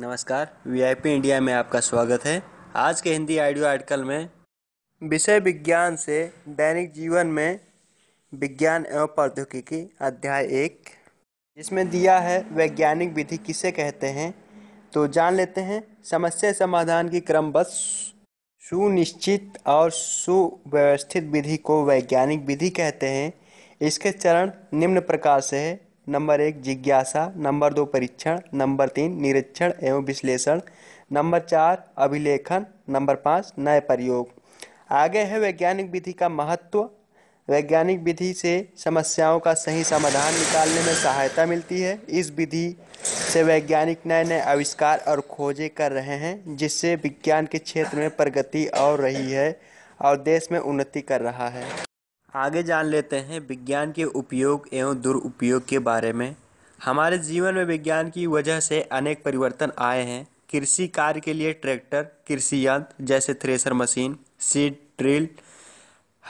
नमस्कार VIP India में आपका स्वागत है आज के हिंदी आइडियो आर्टिकल में विषय विज्ञान से दैनिक जीवन में विज्ञान एवं प्रौद्योगिकी अध्याय एक जिसमें दिया है वैज्ञानिक विधि किसे कहते हैं तो जान लेते हैं समस्या समाधान की क्रमबद्ध सुनिश्चित और सुव्यवस्थित विधि को वैज्ञानिक विधि कहते हैं इसके चरण निम्न प्रकार से है नंबर एक जिज्ञासा नंबर दो परीक्षण नंबर तीन निरीक्षण एवं विश्लेषण नंबर चार अभिलेखन नंबर पाँच नए प्रयोग आगे है वैज्ञानिक विधि का महत्व वैज्ञानिक विधि से समस्याओं का सही समाधान निकालने में सहायता मिलती है इस विधि से वैज्ञानिक नए नए आविष्कार और खोजें कर रहे हैं जिससे विज्ञान के क्षेत्र में प्रगति और रही है और देश में उन्नति कर रहा है आगे जान लेते हैं विज्ञान के उपयोग एवं दुरुपयोग के बारे में हमारे जीवन में विज्ञान की वजह से अनेक परिवर्तन आए हैं कृषि कार्य के लिए ट्रैक्टर कृषि यंत्र जैसे thresher machine seed drill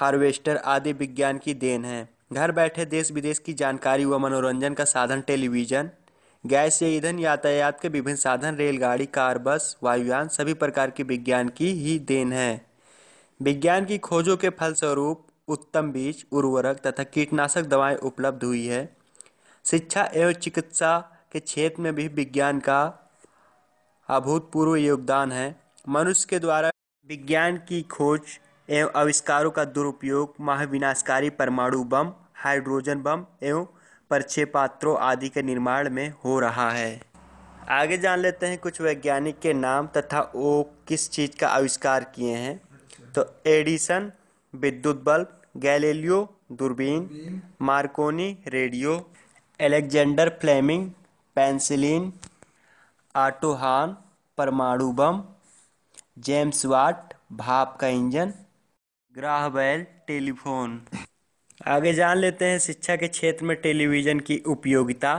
harvester आदि विज्ञान की देन है घर बैठे देश विदेश की जानकारी व मनोरंजन का साधन टेलीविजन गैस से ईंधन यातायात के विभिन्न साधन रेलगाड़ी कार बस वायुयान सभी प्रकार की विज्ञान की ही देन है विज्ञान की खोजों के फलस्वरूप उत्तम बीज उर्वरक तथा कीटनाशक दवाएं उपलब्ध हुई है शिक्षा एवं चिकित्सा के क्षेत्र में भी विज्ञान का अभूतपूर्व योगदान है मनुष्य के द्वारा विज्ञान की खोज एवं आविष्कारों का दुरुपयोग महाविनाशकारी परमाणु बम हाइड्रोजन बम एवं परछेपात्रों आदि के निर्माण में हो रहा है आगे जान लेते हैं कुछ वैज्ञानिक के नाम तथा वो किस चीज़ का आविष्कार किए हैं तो एडिसन विद्युत बल्ब गैलीलियो दूरबीन Marconi radio Alexander Fleming penicillin Otto Hahn परमाणु बम जेम्स वाट भाप का इंजन ग्राह बैल टेलीफोन आगे जान लेते हैं शिक्षा के क्षेत्र में टेलीविज़न की उपयोगिता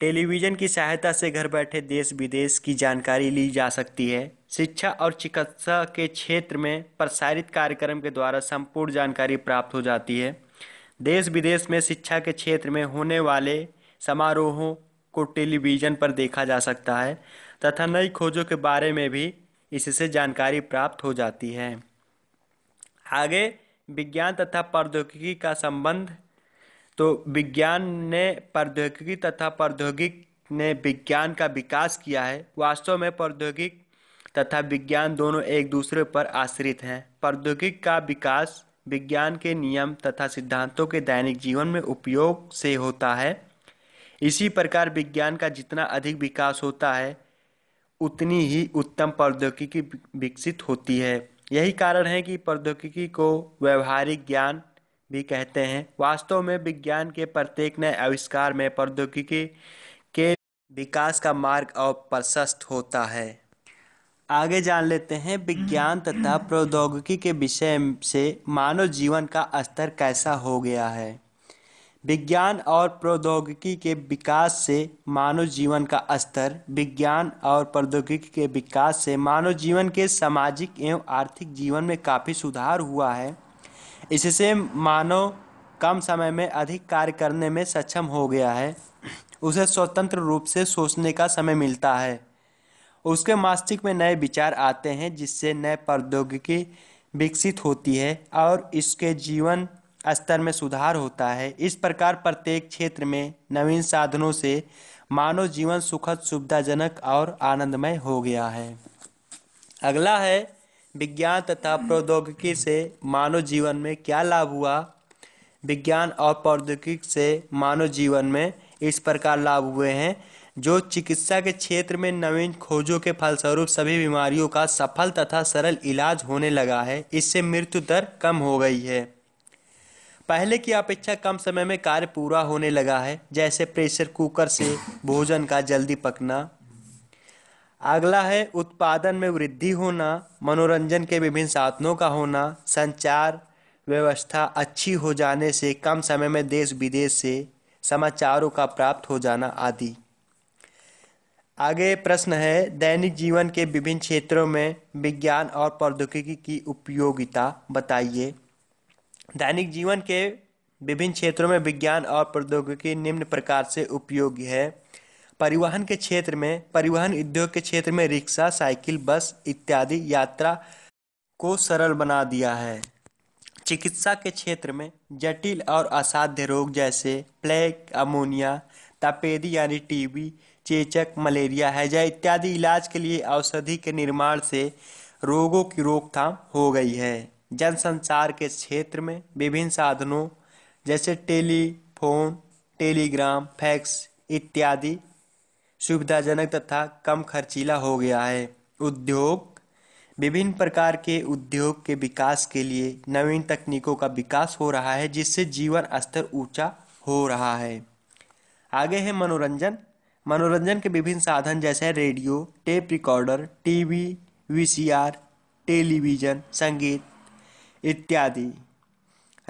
टेलीविजन की सहायता से घर बैठे देश विदेश की जानकारी ली जा सकती है शिक्षा और चिकित्सा के क्षेत्र में प्रसारित कार्यक्रम के द्वारा संपूर्ण जानकारी प्राप्त हो जाती है देश विदेश में शिक्षा के क्षेत्र में होने वाले समारोहों को टेलीविज़न पर देखा जा सकता है तथा नई खोजों के बारे में भी इससे जानकारी प्राप्त हो जाती है आगे विज्ञान तथा प्रौद्योगिकी का संबंध तो विज्ञान ने प्रौद्योगिकी तथा प्रौद्योगिक ने विज्ञान का विकास किया है वास्तव में प्रौद्योगिक तथा विज्ञान दोनों एक दूसरे पर आश्रित हैं प्रौद्योगिक का विकास विज्ञान के नियम तथा सिद्धांतों के दैनिक जीवन में उपयोग से होता है इसी प्रकार विज्ञान का जितना अधिक विकास होता है उतनी ही उत्तम प्रौद्योगिकी विकसित होती है यही कारण है कि प्रौद्योगिकी को व्यवहारिक ज्ञान भी कहते हैं वास्तव में विज्ञान के प्रत्येक नए आविष्कार में प्रौद्योगिकी के विकास का मार्ग और प्रशस्त होता है आगे जान लेते हैं विज्ञान तथा प्रौद्योगिकी के विषय से मानव जीवन का स्तर कैसा हो गया है विज्ञान और प्रौद्योगिकी के विकास से मानव जीवन का स्तर विज्ञान और प्रौद्योगिकी के विकास से मानव जीवन के सामाजिक एवं आर्थिक जीवन में काफ़ी सुधार हुआ है इससे मानव कम समय में अधिक कार्य करने में सक्षम हो गया है उसे स्वतंत्र रूप से सोचने का समय मिलता है उसके मस्तिष्क में नए विचार आते हैं जिससे नए प्रौद्योगिकी विकसित होती है और इसके जीवन स्तर में सुधार होता है इस प्रकार प्रत्येक क्षेत्र में नवीन साधनों से मानव जीवन सुखद सुविधाजनक और आनंदमय हो गया है अगला है विज्ञान तथा प्रौद्योगिकी से मानव जीवन में क्या लाभ हुआ विज्ञान और प्रौद्योगिकी से मानव जीवन में इस प्रकार लाभ हुए हैं जो चिकित्सा के क्षेत्र में नवीन खोजों के फलस्वरूप सभी बीमारियों का सफल तथा सरल इलाज होने लगा है इससे मृत्यु दर कम हो गई है पहले की अपेक्षा कम समय में कार्य पूरा होने लगा है जैसे प्रेशर कुकर से भोजन का जल्दी पकना अगला है उत्पादन में वृद्धि होना मनोरंजन के विभिन्न साधनों का होना संचार व्यवस्था अच्छी हो जाने से कम समय में देश विदेश से समाचारों का प्राप्त हो जाना आदि आगे प्रश्न है दैनिक जीवन के विभिन्न क्षेत्रों में विज्ञान और प्रौद्योगिकी की उपयोगिता बताइए दैनिक जीवन के विभिन्न क्षेत्रों में विज्ञान और प्रौद्योगिकी निम्न प्रकार से उपयोगी है परिवहन के क्षेत्र में परिवहन उद्योग के क्षेत्र में रिक्शा साइकिल बस इत्यादि यात्रा को सरल बना दिया है चिकित्सा के क्षेत्र में जटिल और असाध्य रोग जैसे प्लेग अमोनिया तापेदी यानी टीबी चेचक मलेरिया हैजा इत्यादि इलाज के लिए औषधि के निर्माण से रोगों की रोकथाम हो गई है जनसंचार के क्षेत्र में विभिन्न साधनों जैसे टेलीफोन टेलीग्राम फैक्स इत्यादि सुविधाजनक तथा कम खर्चीला हो गया है उद्योग विभिन्न प्रकार के उद्योग के विकास के लिए नवीन तकनीकों का विकास हो रहा है जिससे जीवन स्तर ऊंचा हो रहा है आगे है मनोरंजन मनोरंजन के विभिन्न साधन जैसे radio tape recorder TV VCR television संगीत इत्यादि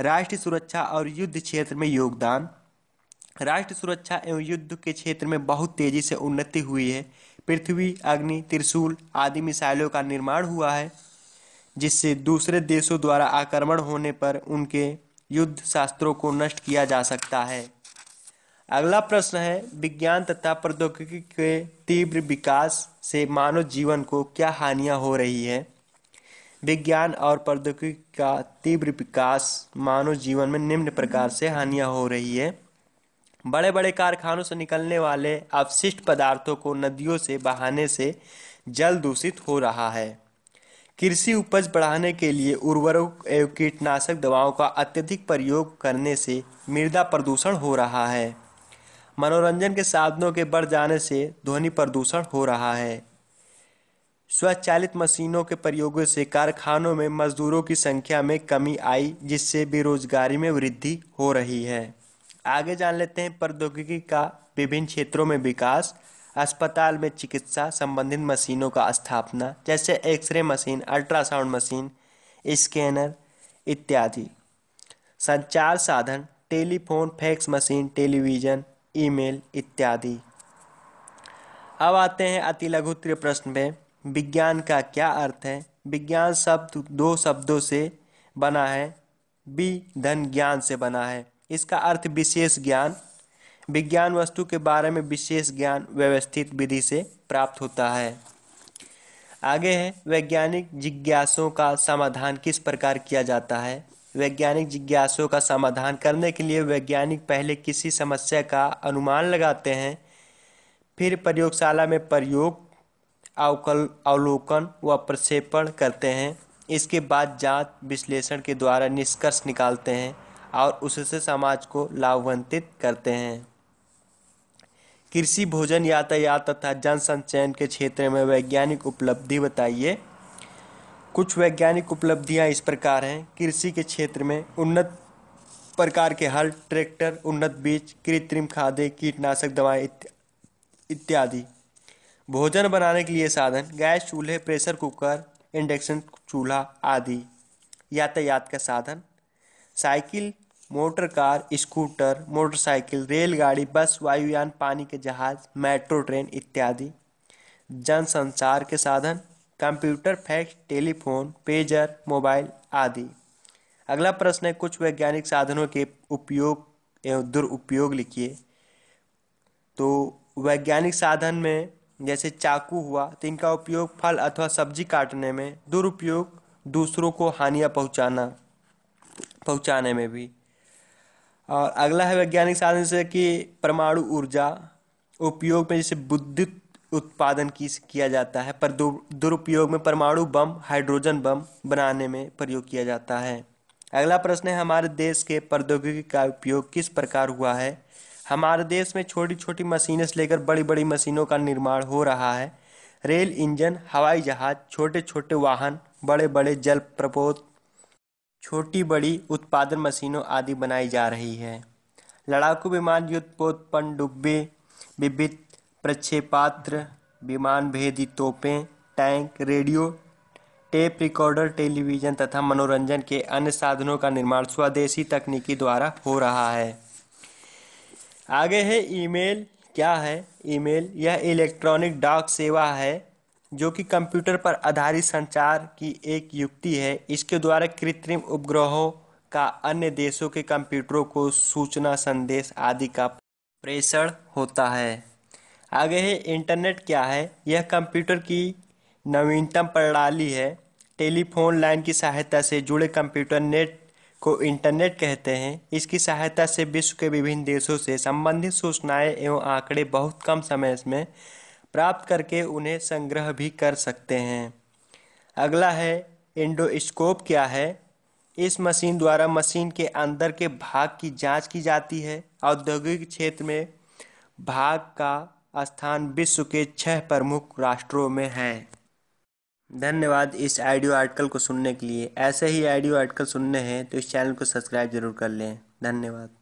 राष्ट्रीय सुरक्षा और युद्ध क्षेत्र में योगदान राष्ट्र सुरक्षा एवं युद्ध के क्षेत्र में बहुत तेजी से उन्नति हुई है पृथ्वी अग्नि त्रिशूल आदि मिसाइलों का निर्माण हुआ है जिससे दूसरे देशों द्वारा आक्रमण होने पर उनके युद्ध शास्त्रों को नष्ट किया जा सकता है अगला प्रश्न है विज्ञान तथा प्रौद्योगिकी के तीव्र विकास से मानव जीवन को क्या हानियां हो रही है विज्ञान और प्रौद्योगिकी का तीव्र विकास मानव जीवन में निम्न प्रकार से हानियां हो रही है बड़े बड़े कारखानों से निकलने वाले अवशिष्ट पदार्थों को नदियों से बहाने से जल दूषित हो रहा है कृषि उपज बढ़ाने के लिए उर्वरक एवं कीटनाशक दवाओं का अत्यधिक प्रयोग करने से मृदा प्रदूषण हो रहा है मनोरंजन के साधनों के बढ़ जाने से ध्वनि प्रदूषण हो रहा है स्वचालित मशीनों के प्रयोगों से कारखानों में मजदूरों की संख्या में कमी आई जिससे बेरोजगारी में वृद्धि हो रही है आगे जान लेते हैं प्रौद्योगिकी का विभिन्न क्षेत्रों में विकास अस्पताल में चिकित्सा संबंधित मशीनों का स्थापना जैसे X ray machine ultrasound machine scanner इत्यादि संचार साधन telephone fax machine television email इत्यादि अब आते हैं अति लघुत्तरीय प्रश्न में विज्ञान का क्या अर्थ है विज्ञान शब्द दो शब्दों से बना है बी धन ज्ञान से बना है इसका अर्थ विशेष ज्ञान विज्ञान वस्तु के बारे में विशेष ज्ञान व्यवस्थित विधि से प्राप्त होता है आगे है वैज्ञानिक जिज्ञासों का समाधान किस प्रकार किया जाता है वैज्ञानिक जिज्ञासों का समाधान करने के लिए वैज्ञानिक पहले किसी समस्या का अनुमान लगाते हैं फिर प्रयोगशाला में प्रयोग अवकल अवलोकन व प्रक्षेपण करते हैं इसके बाद जांच विश्लेषण के द्वारा निष्कर्ष निकालते हैं और उससे समाज को लाभवंतित करते हैं कृषि भोजन यातायात तथा जनसंचयन के क्षेत्र में वैज्ञानिक उपलब्धि बताइए कुछ वैज्ञानिक उपलब्धियां इस प्रकार हैं कृषि के क्षेत्र में उन्नत प्रकार के हल ट्रैक्टर उन्नत बीज कृत्रिम खादें कीटनाशक दवाएं इत्यादि भोजन बनाने के लिए साधन गैस चूल्हे प्रेशर कुकर इंडक्शन चूल्हा आदि यातायात का साधन cycle motor car scooter motorcycle रेलगाड़ी बस वायुयान पानी के जहाज मेट्रो ट्रेन इत्यादि जनसंचार के साधन computer fax telephone pager mobile आदि अगला प्रश्न है कुछ वैज्ञानिक साधनों के उपयोग एवं दुरुपयोग लिखिए तो वैज्ञानिक साधन में जैसे चाकू हुआ तो इनका उपयोग फल अथवा सब्जी काटने में दुरुपयोग दूसरों को हानियाँ पहुँचाना पहुंचाने में भी और अगला है वैज्ञानिक साधन से कि परमाणु ऊर्जा उपयोग में जैसे विद्युत उत्पादन की किया जाता है पर दुरुपयोग में परमाणु बम हाइड्रोजन बम बनाने में प्रयोग किया जाता है अगला प्रश्न है हमारे देश के प्रौद्योगिकी का उपयोग किस प्रकार हुआ है हमारे देश में छोटी छोटी मशीनें से लेकर बड़ी बड़ी मशीनों का निर्माण हो रहा है रेल इंजन हवाई जहाज छोटे छोटे वाहन बड़े बड़े जल प्रपोत छोटी बड़ी उत्पादन मशीनों आदि बनाई जा रही है लड़ाकू विमान युद्धपोत पनडुब्बे विविध प्रक्षेपात्र विमान भेदी तोपें tank radio tape recorder television तथा मनोरंजन के अन्य साधनों का निर्माण स्वदेशी तकनीकी द्वारा हो रहा है आगे है ईमेल क्या है ईमेल यह इलेक्ट्रॉनिक डाक सेवा है जो कि कंप्यूटर पर आधारित संचार की एक युक्ति है इसके द्वारा कृत्रिम उपग्रहों का अन्य देशों के कंप्यूटरों को सूचना संदेश आदि का प्रेषण होता है आगे है इंटरनेट क्या है यह कंप्यूटर की नवीनतम प्रणाली है टेलीफोन लाइन की सहायता से जुड़े कंप्यूटर नेट को इंटरनेट कहते हैं इसकी सहायता से विश्व के विभिन्न देशों से संबंधित सूचनाएं एवं आंकड़े बहुत कम समय में प्राप्त करके उन्हें संग्रह भी कर सकते हैं अगला है इंडोस्कोप क्या है इस मशीन द्वारा मशीन के अंदर के भाग की जांच की जाती है औद्योगिक क्षेत्र में भाग का स्थान विश्व के छह प्रमुख राष्ट्रों में है धन्यवाद इस आइडियो आर्टिकल को सुनने के लिए ऐसे ही आइडियो आर्टिकल सुनने हैं तो इस चैनल को सब्सक्राइब जरूर कर लें धन्यवाद